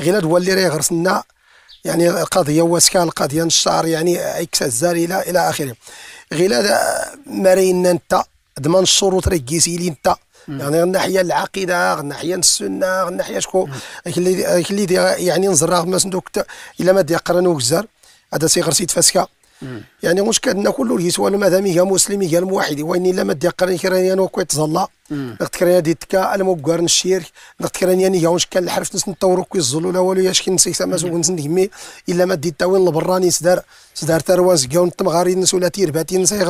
غير هو اللي راه لنا يعني القضيه واسكه القضيه نشار يعني اكس الزار الى الى اخره غير ما راينا انت ضمن الشروط راه كيسي لي انت يعني غنا حيا العقيده غنا حيا السنه غنا حيا شكون اللي اللي يعني نزرا ما صندوق الا ما ديقرا الزار هذا غرسيت فاسكه يعني واش ان كل الهيس وانا ماذا ميغا مسلمي غير موحدي واني لما دي قرن كراني انا وكويت زلا نختكراني دي تكا الموكار نشير نختكراني انا واش كان الحرف نس نطور كوي الزلو لا والو ياش كنسي سما سوكنس نهمي الا ما دي تاوين لبراني سدار سدار تروانس كاون تمغاري نس ولا باتي نسي غير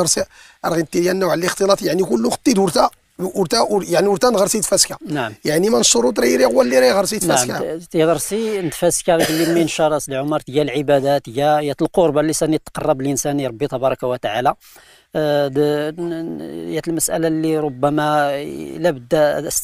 راه غنتي نوع الاختلاط يعني كل اختي دورتها ورتا يعني ورتا نغرسي تفاسكا نعم يعني من الشروط راهي هو اللي راه غرسي تفاسكا نعم تيغرسي تفاسكا اللي من شرس لعمر يا العبادات يا يا القربه اللي ساني تقرب الانسان ربي تبارك وتعالى هي آه، المساله اللي ربما لابد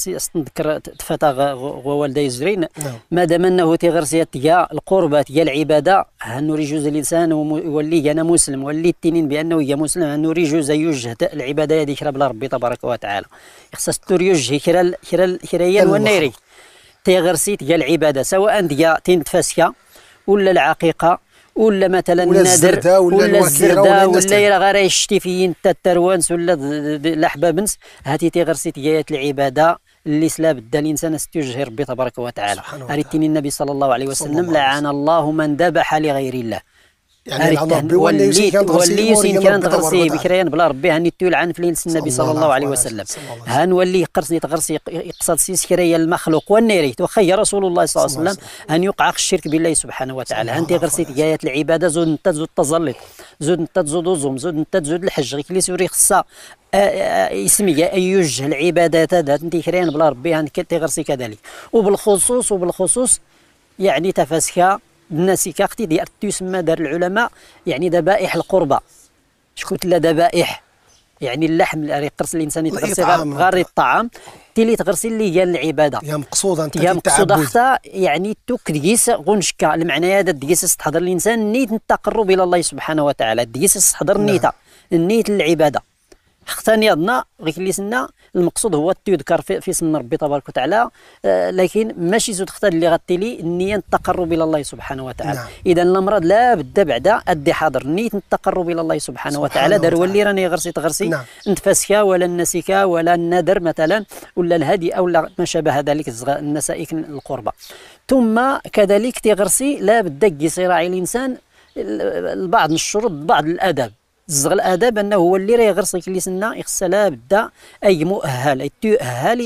استنذكر تفاتا غوالد يزرين نعم. ما دام انه تيغرسي يا القربات يا العباده هنوريجو جوز الانسان ويولي انا مسلم ولي التنين بانه هي مسلم هنوريجو زي يوجه العباده هذه كرا ربي تبارك وتعالى خصها تور يوجه كرا كرا كرايا والنيري تيغرسيت ديال العباده سواء ديال تفاسيا ولا العقيقه ولا مثلا ولا النادر ولا, ولا الزرده ولا غير الشتيفيين حتى التروانس ولا الاحبابنس هاتي تيغرسيت جايات العباده اللي سلاب دا الانسان استجهر ربي تبارك وتعالى اريتني النبي صلى الله عليه وسلم لعن الله من ذبح لغير الله يعني ربي ولي يسين كان غرسي بكريان بلا ربي هاني تولعن في فلين النبي صلى الله عليه وسلم ولي قرصني تغرسي يقصد سيس كريا المخلوق والنيري وخي رسول الله صلى الله عليه وسلم ان يقع الشرك بالله سبحانه وتعالى هانتي غرسيت جايات العباده زون انت زون زود نتا تزود وزوم زود نتا تزود الحج غير كلي سوري خصها آه، آه، اسمية اي يوجه العبادات هذا انت كريان بلا ربي هانك تيغرسي كذلك وبالخصوص وبالخصوص يعني تفاسكا الناس كاختي ديال تسمى دار العلماء يعني ذبائح القربى شكون تلا ذبائح يعني اللحم اللي يقرص الانسان يتغرسي غير الطعام تيلي تغرسي اللي هي العباده هي مقصوده انت هي مقصوده حتى يعني توك ديس غنشكا المعنى هذا ديس تحضر الانسان نيت التقرب الى الله سبحانه وتعالى ديس تحضر النيته نعم. نيت العباده حقتاني يضنا غير سنا المقصود هو تذكر في اسم ربي تبارك وتعالى آه، لكن ماشي زود اختار اللي لي النيه التقرب الى الله سبحانه وتعالى نعم. اذا الامراض لا بد بعدا ادي حاضر نيه التقرب الى الله سبحانه, سبحانه وتعالى دار ولي راني غرسي تغرسي نعم. نتفاسكا ولا النسيكا ولا النذر مثلا ولا الهدي او لا ما شابه ذلك النسائك القربى ثم كذلك تغرسي لا بد صراع الانسان بعض الشروط بعض الاداب الزغ الاداب انه هو اللي راه يغرسك اللي سنا يخصها لابد اي مؤهل تؤهل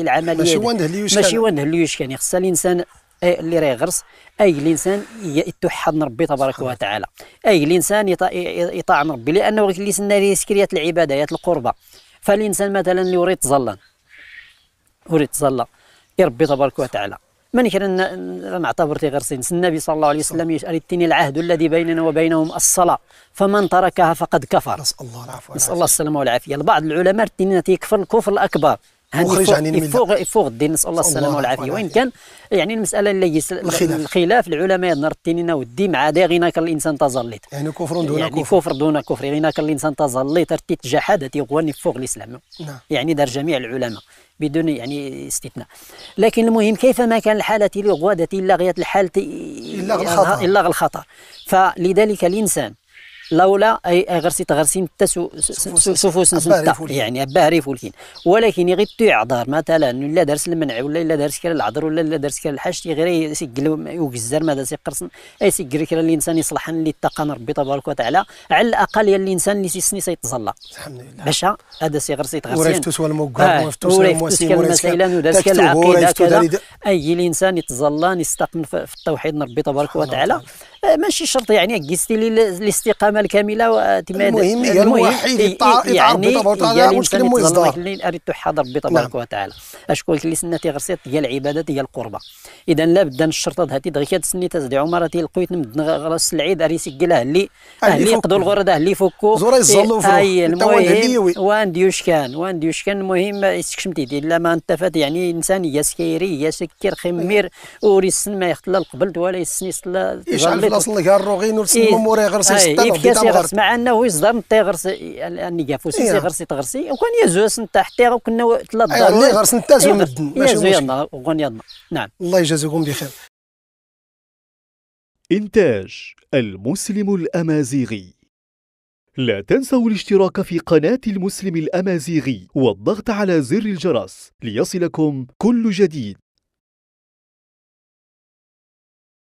العمليه ماشي وانه اللي يشكن ماشي وانه اللي يشكن يخصها الانسان اللي راه يغرس اي الانسان يتوحد ربي تبارك وتعالى اي الانسان يطاع ربي لانه اللي سنا سكريات العباده القربه فالانسان مثلا اللي وريت تزلن وريت تزلى يربي تبارك وتعالى من كان اعتبرتي غير سنس النبي صلى الله عليه وسلم يشألتني العهد الذي بيننا وبينهم الصلاة فمن تركها فقد كفر نسأل الله العفو نسأل الله السلامة والعافية البعض العلماء تيكفر الكفر الأكبر مخرج عن فوق فوق الدين نسال الله السلامه والعافيه وان كان يعني المساله اللي الخلاف, الخلاف العلماء نار التنين ودي مع دي غيناك الانسان تزلط يعني كفر دون يعني كفر, كفر دون كفر غيناك الانسان تزلط ارتي تجحد تيغواني فوق الاسلام نعم. يعني دار جميع العلماء بدون يعني استثناء لكن المهم كيف ما كان الحالة لغوادة إلا غيات الحالة إلا الخطر إلا الخطر فلذلك الإنسان لولا اي غرسي تغرسي حتى سفوس نتا يعني باهري فولكين ولكن غير تعذر مثلا الا دارس المنع ولا الا دارس كلا العذر ولا الا دارس كلا الحاج غير يسجل وكزر ماذا سيقرصن اي سجل كلا الانسان يصلح اللي اتقى ربي تبارك وتعالى على الاقل يا الانسان اللي سيسني سيتزلق الحمد لله باش هذا سيغرسي تغرسين ورفتوس والموكا آه، ورفتوس والمواسم المسائل ودارس كلا العقيده كذا اي الانسان يتزلان يستقن في التوحيد ربي تبارك وتعالى ماشي شرط يعني قيستي لي الاستقامه الكامله المهم هي الوحيد يعني يعني مشكل مصدر اللي اريد حاضر بتبارك وتعالى اشكون اللي سنتي غرسيت هي العباده هي القربه اذا لا بد الشرطه هاتي دغيا تسني تزدي عمر تي القويت نمد غرس العيد اريسي قلها اللي اللي يقضوا الغرده اللي فكوا زورا يزلوا فوق اي المهم وان كان وان كان المهم استكشمتي دي لا ما انتفت يعني انسان يا سكيري يا سكير خمير إيه. وريسن ما يختلى القبلت ولا يسني يختلى خلص لك الروغين ورسم موري غرسي سطر وبدا غرس مع انه يصدر نتي غرس النقاف يعني وسيسي إيه. غرسي تغرسي وكان يزوس نتا حتى كنا تلا أيوة، الدار الله غرس نتا زو مدن ماشي يلا وغن يلا نعم الله يجازيكم بخير إنتاج المسلم الأمازيغي لا تنسوا الاشتراك في قناة المسلم الأمازيغي والضغط على زر الجرس ليصلكم كل جديد